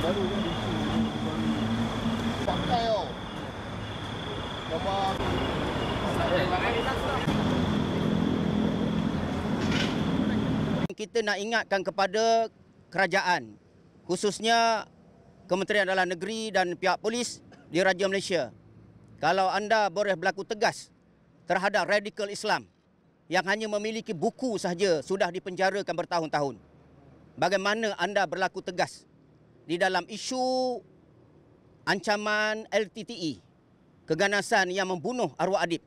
Kita nak ingatkan kepada kerajaan khususnya Kementerian Dalam Negeri dan pihak polis di Raja Malaysia kalau anda boleh berlaku tegas terhadap radikal Islam yang hanya memiliki buku sahaja sudah dipenjarakan bertahun-tahun bagaimana anda berlaku tegas di dalam isu ancaman LTTE, keganasan yang membunuh arwah adib.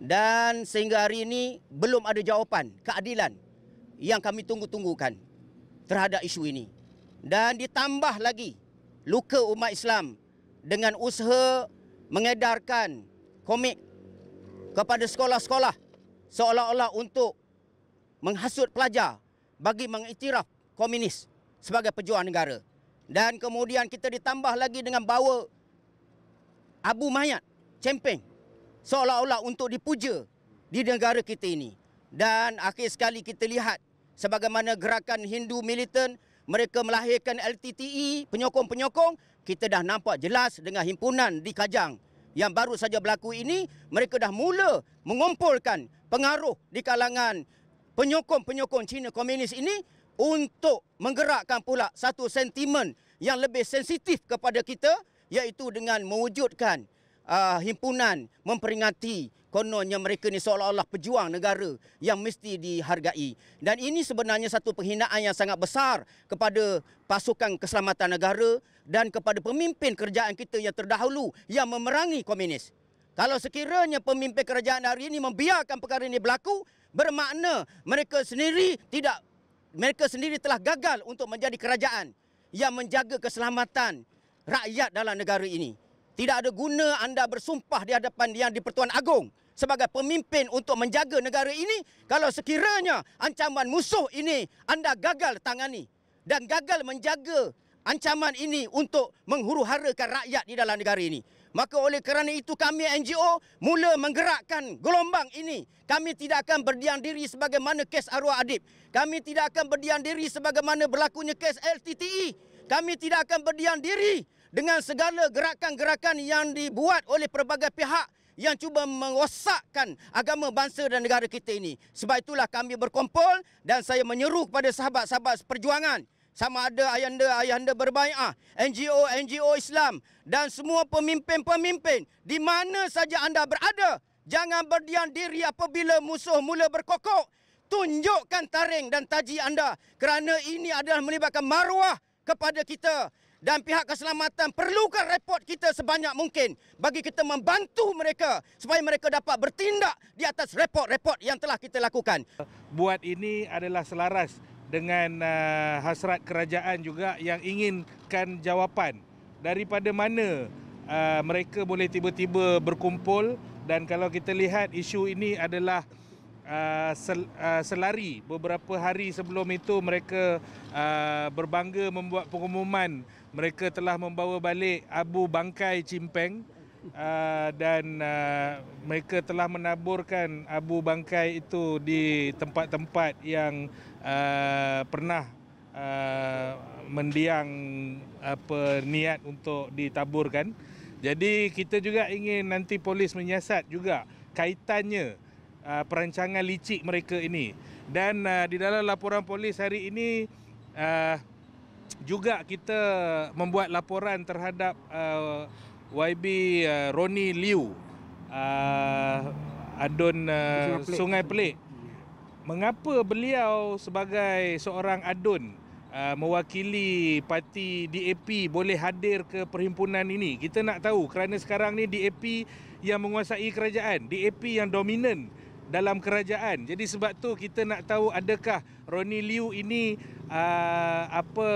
Dan sehingga hari ini belum ada jawapan keadilan yang kami tunggu-tunggukan terhadap isu ini. Dan ditambah lagi luka umat Islam dengan usaha mengedarkan komik kepada sekolah-sekolah seolah-olah untuk menghasut pelajar bagi mengiktiraf komunis sebagai pejuang negara. Dan kemudian kita ditambah lagi dengan bawa abu mayat, cempeng. Seolah-olah untuk dipuja di negara kita ini. Dan akhir sekali kita lihat sebagaimana gerakan Hindu militan mereka melahirkan LTTE, penyokong-penyokong. Kita dah nampak jelas dengan himpunan di Kajang yang baru saja berlaku ini. Mereka dah mula mengumpulkan pengaruh di kalangan penyokong-penyokong cina komunis ini untuk menggerakkan pula satu sentimen yang lebih sensitif kepada kita iaitu dengan mewujudkan uh, himpunan memperingati kononnya mereka ni seolah-olah pejuang negara yang mesti dihargai dan ini sebenarnya satu penghinaan yang sangat besar kepada pasukan keselamatan negara dan kepada pemimpin kerajaan kita yang terdahulu yang memerangi komunis kalau sekiranya pemimpin kerajaan hari ini membiarkan perkara ini berlaku bermakna mereka sendiri tidak mereka sendiri telah gagal untuk menjadi kerajaan yang menjaga keselamatan rakyat dalam negara ini. Tidak ada guna anda bersumpah di hadapan yang di-Pertuan Agong sebagai pemimpin untuk menjaga negara ini kalau sekiranya ancaman musuh ini anda gagal tangani dan gagal menjaga ancaman ini untuk menghuru-harakan rakyat di dalam negara ini. Maka oleh kerana itu kami NGO mula menggerakkan gelombang ini. Kami tidak akan berdiam diri sebagaimana kes arwah adib. Kami tidak akan berdiam diri sebagaimana berlakunya kes LTTE. Kami tidak akan berdiam diri dengan segala gerakan-gerakan yang dibuat oleh pelbagai pihak yang cuba merosakkan agama bangsa dan negara kita ini. Sebab itulah kami berkumpul dan saya menyeru kepada sahabat-sahabat perjuangan sama ada ayah anda, ayahanda ayahanda berbaiah NGO NGO Islam dan semua pemimpin-pemimpin di mana saja anda berada jangan berdiam diri apabila musuh mula berkokok tunjukkan taring dan taji anda kerana ini adalah melibatkan maruah kepada kita dan pihak keselamatan perlukan report kita sebanyak mungkin bagi kita membantu mereka supaya mereka dapat bertindak di atas report-report yang telah kita lakukan buat ini adalah selaras dengan uh, hasrat kerajaan juga yang inginkan jawapan daripada mana uh, mereka boleh tiba-tiba berkumpul dan kalau kita lihat isu ini adalah uh, sel, uh, selari beberapa hari sebelum itu mereka uh, berbangga membuat pengumuman mereka telah membawa balik abu bangkai cimpeng Ah, dan ah, mereka telah menaburkan abu bangkai itu di tempat-tempat yang ah, pernah mendiang apa niat untuk ditaburkan. Jadi kita juga ingin nanti polis menyiasat juga kaitannya perancangan licik mereka ini. Dan di dalam laporan polis hari ini juga kita membuat laporan terhadap YB uh, Roni Liu uh, adun uh, Sungai Pelik. Mengapa beliau sebagai seorang adun uh, mewakili parti DAP boleh hadir ke perhimpunan ini? Kita nak tahu kerana sekarang ni DAP yang menguasai kerajaan, DAP yang dominan dalam kerajaan. Jadi sebab tu kita nak tahu adakah Roni Liu ini uh, apa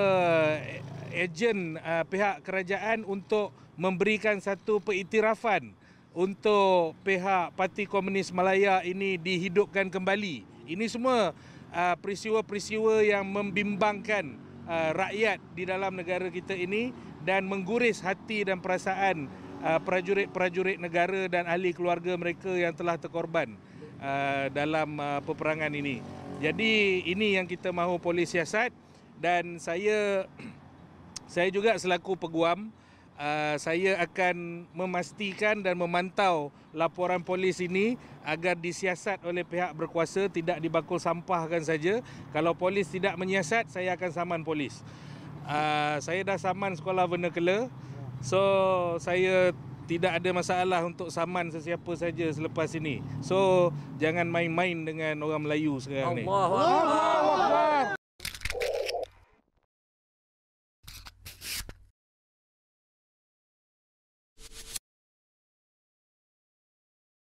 ejen uh, pihak kerajaan untuk memberikan satu pengiktirafan untuk pihak Parti Komunis Malaya ini dihidupkan kembali. Ini semua uh, peristiwa-peristiwa yang membimbangkan uh, rakyat di dalam negara kita ini dan mengguris hati dan perasaan uh, prajurit-prajurit negara dan ahli keluarga mereka yang telah terkorban uh, dalam uh, peperangan ini. Jadi ini yang kita mahu polis siasat dan saya saya juga selaku peguam, uh, saya akan memastikan dan memantau laporan polis ini agar disiasat oleh pihak berkuasa tidak dibakul sampahkan saja. Kalau polis tidak menyiasat, saya akan saman polis. Uh, saya dah saman sekolah vernacular. So, saya tidak ada masalah untuk saman sesiapa saja selepas ini. So, jangan main-main dengan orang Melayu sekarang ni. Allah. Allah. Allah.